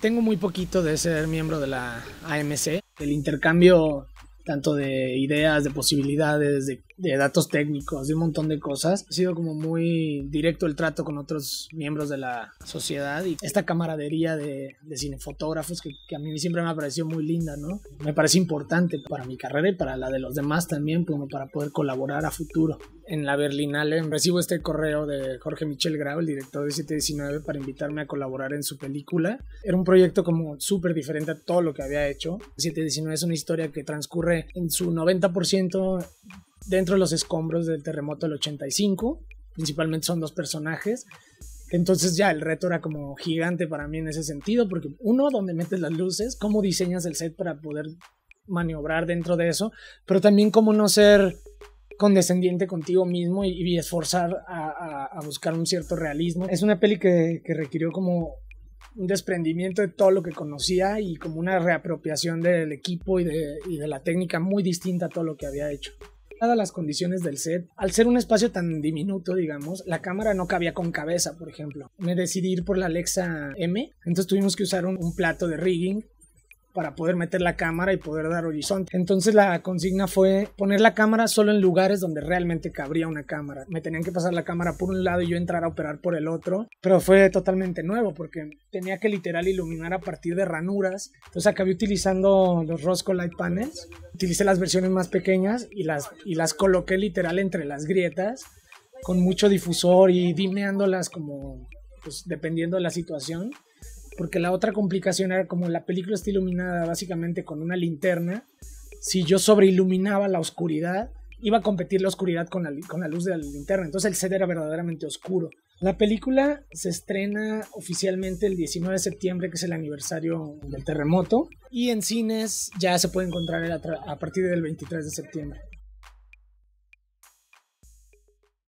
tengo muy poquito de ser miembro de la AMC. El intercambio tanto de ideas, de posibilidades, de de datos técnicos, de un montón de cosas. Ha sido como muy directo el trato con otros miembros de la sociedad y esta camaradería de, de cinefotógrafos que, que, a mí siempre me ha parecido muy linda, ¿no? Me parece importante para mi carrera y para la de los demás también, como para poder colaborar a futuro. En la Berlinale recibo este correo de Jorge Michel Grau, el director de 719, para invitarme a colaborar en su película. Era un proyecto como súper diferente a todo lo que había hecho. 719 es una historia que transcurre en su 90% dentro de los escombros del terremoto del 85. Principalmente son dos personajes. Entonces ya el reto era como gigante para mí en ese sentido, porque uno, donde metes las luces, cómo diseñas el set para poder maniobrar dentro de eso, pero también cómo no ser condescendiente contigo mismo y, esforzar a, buscar un cierto realismo. Es una peli que, requirió como un desprendimiento de todo lo que conocía y como una reapropiación del equipo y de, y de la técnica muy distinta a todo lo que había hecho dadas las condiciones del set, al ser un espacio tan diminuto, digamos, la cámara no cabía con cabeza, por ejemplo. Me decidí ir por la Alexa M, entonces tuvimos que usar un, un plato de rigging para poder meter la cámara y poder dar horizonte. Entonces la consigna fue poner la cámara solo en lugares donde realmente cabría una cámara. Me tenían que pasar la cámara por un lado y yo entrar a operar por el otro, pero fue totalmente nuevo porque tenía que literal iluminar a partir de ranuras. Entonces acabé utilizando los Rosco Light Panels, utilicé las versiones más pequeñas y las, y las coloqué literal entre las grietas con mucho difusor y dimeándolas como pues, dependiendo de la situación porque la otra complicación era como la película está iluminada básicamente con una linterna, si yo sobreiluminaba la oscuridad, iba a competir la oscuridad con la, luz de la linterna, entonces el set era verdaderamente oscuro. La película se estrena oficialmente el 19 de septiembre, que es el aniversario del terremoto, y en cines ya se puede encontrar a partir del 23 de septiembre.